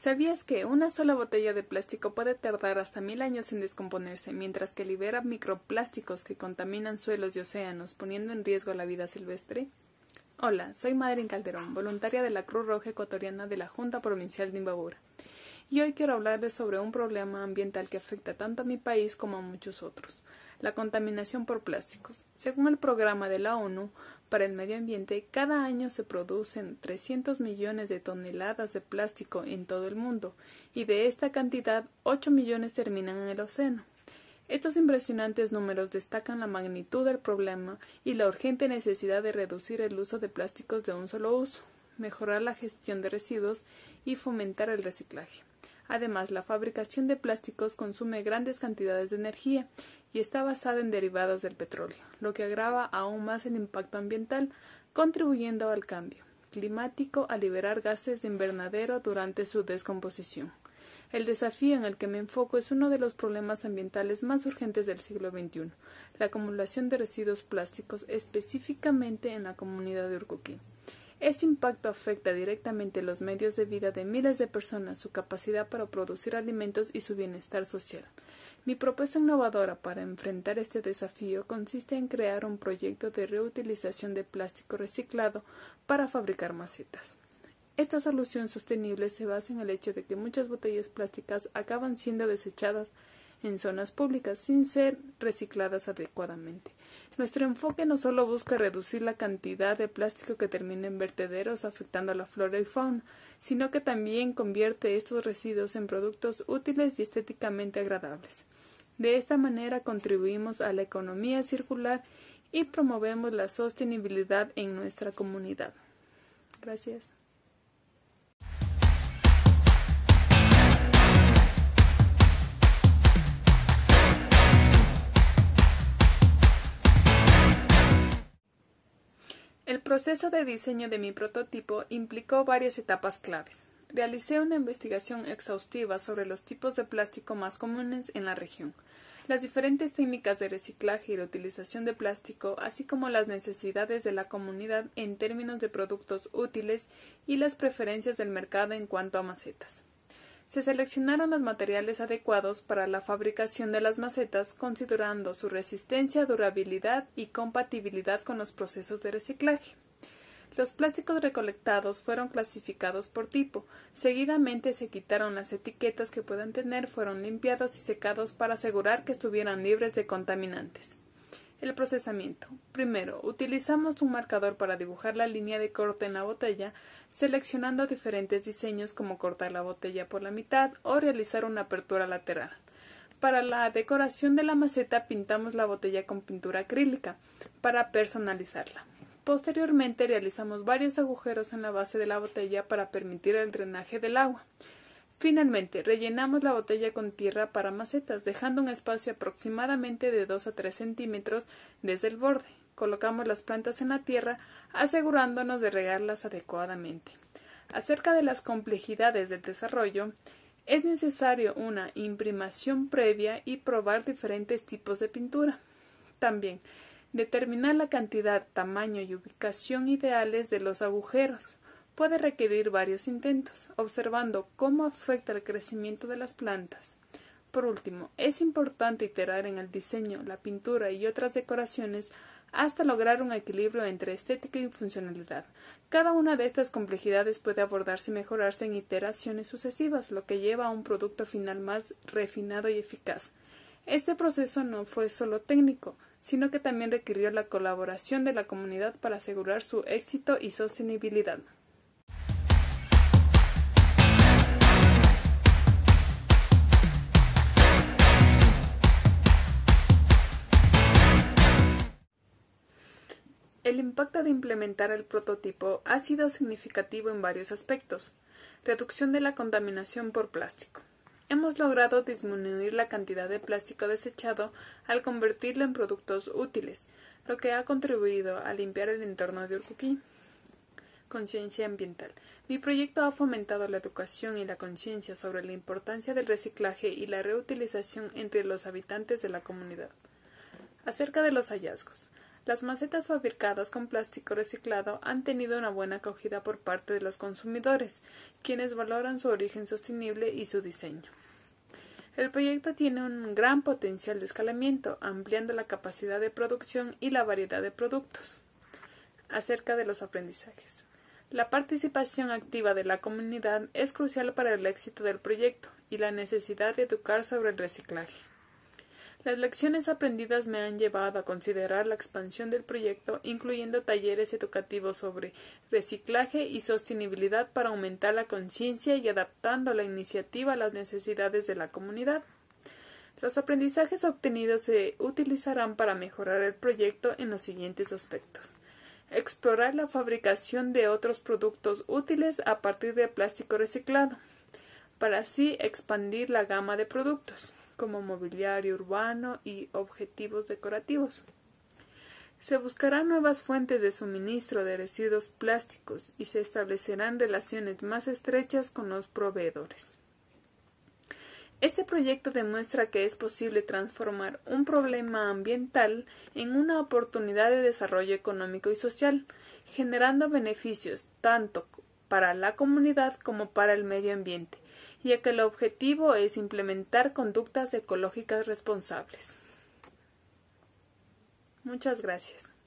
¿Sabías que una sola botella de plástico puede tardar hasta mil años en descomponerse, mientras que libera microplásticos que contaminan suelos y océanos, poniendo en riesgo la vida silvestre? Hola, soy Madeline Calderón, voluntaria de la Cruz Roja Ecuatoriana de la Junta Provincial de Imbabura, y hoy quiero hablarles sobre un problema ambiental que afecta tanto a mi país como a muchos otros, la contaminación por plásticos. Según el programa de la ONU para el medio ambiente, cada año se producen 300 millones de toneladas de plástico en todo el mundo y de esta cantidad 8 millones terminan en el océano. Estos impresionantes números destacan la magnitud del problema y la urgente necesidad de reducir el uso de plásticos de un solo uso, mejorar la gestión de residuos y fomentar el reciclaje. Además, la fabricación de plásticos consume grandes cantidades de energía y está basada en derivados del petróleo, lo que agrava aún más el impacto ambiental, contribuyendo al cambio climático a liberar gases de invernadero durante su descomposición. El desafío en el que me enfoco es uno de los problemas ambientales más urgentes del siglo XXI, la acumulación de residuos plásticos específicamente en la comunidad de Urcoquín. Este impacto afecta directamente los medios de vida de miles de personas, su capacidad para producir alimentos y su bienestar social. Mi propuesta innovadora para enfrentar este desafío consiste en crear un proyecto de reutilización de plástico reciclado para fabricar macetas. Esta solución sostenible se basa en el hecho de que muchas botellas plásticas acaban siendo desechadas en zonas públicas sin ser recicladas adecuadamente. Nuestro enfoque no solo busca reducir la cantidad de plástico que termina en vertederos afectando a la flora y fauna, sino que también convierte estos residuos en productos útiles y estéticamente agradables. De esta manera contribuimos a la economía circular y promovemos la sostenibilidad en nuestra comunidad. Gracias. El proceso de diseño de mi prototipo implicó varias etapas claves. Realicé una investigación exhaustiva sobre los tipos de plástico más comunes en la región, las diferentes técnicas de reciclaje y reutilización de plástico, así como las necesidades de la comunidad en términos de productos útiles y las preferencias del mercado en cuanto a macetas. Se seleccionaron los materiales adecuados para la fabricación de las macetas considerando su resistencia, durabilidad y compatibilidad con los procesos de reciclaje. Los plásticos recolectados fueron clasificados por tipo. Seguidamente se quitaron las etiquetas que puedan tener, fueron limpiados y secados para asegurar que estuvieran libres de contaminantes. El procesamiento. Primero, utilizamos un marcador para dibujar la línea de corte en la botella, seleccionando diferentes diseños como cortar la botella por la mitad o realizar una apertura lateral. Para la decoración de la maceta pintamos la botella con pintura acrílica para personalizarla. Posteriormente realizamos varios agujeros en la base de la botella para permitir el drenaje del agua. Finalmente, rellenamos la botella con tierra para macetas, dejando un espacio aproximadamente de 2 a 3 centímetros desde el borde. Colocamos las plantas en la tierra, asegurándonos de regarlas adecuadamente. Acerca de las complejidades del desarrollo, es necesario una imprimación previa y probar diferentes tipos de pintura. También, determinar la cantidad, tamaño y ubicación ideales de los agujeros puede requerir varios intentos, observando cómo afecta el crecimiento de las plantas. Por último, es importante iterar en el diseño, la pintura y otras decoraciones hasta lograr un equilibrio entre estética y funcionalidad. Cada una de estas complejidades puede abordarse y mejorarse en iteraciones sucesivas, lo que lleva a un producto final más refinado y eficaz. Este proceso no fue solo técnico, sino que también requirió la colaboración de la comunidad para asegurar su éxito y sostenibilidad. El impacto de implementar el prototipo ha sido significativo en varios aspectos. Reducción de la contaminación por plástico. Hemos logrado disminuir la cantidad de plástico desechado al convertirlo en productos útiles, lo que ha contribuido a limpiar el entorno de Urcuquí. Conciencia ambiental. Mi proyecto ha fomentado la educación y la conciencia sobre la importancia del reciclaje y la reutilización entre los habitantes de la comunidad. Acerca de los hallazgos las macetas fabricadas con plástico reciclado han tenido una buena acogida por parte de los consumidores, quienes valoran su origen sostenible y su diseño. El proyecto tiene un gran potencial de escalamiento, ampliando la capacidad de producción y la variedad de productos. Acerca de los aprendizajes. La participación activa de la comunidad es crucial para el éxito del proyecto y la necesidad de educar sobre el reciclaje. Las lecciones aprendidas me han llevado a considerar la expansión del proyecto, incluyendo talleres educativos sobre reciclaje y sostenibilidad para aumentar la conciencia y adaptando la iniciativa a las necesidades de la comunidad. Los aprendizajes obtenidos se utilizarán para mejorar el proyecto en los siguientes aspectos explorar la fabricación de otros productos útiles a partir de plástico reciclado, para así expandir la gama de productos como mobiliario urbano y objetivos decorativos. Se buscarán nuevas fuentes de suministro de residuos plásticos y se establecerán relaciones más estrechas con los proveedores. Este proyecto demuestra que es posible transformar un problema ambiental en una oportunidad de desarrollo económico y social, generando beneficios tanto para la comunidad como para el medio ambiente, ya que el objetivo es implementar conductas ecológicas responsables. Muchas gracias.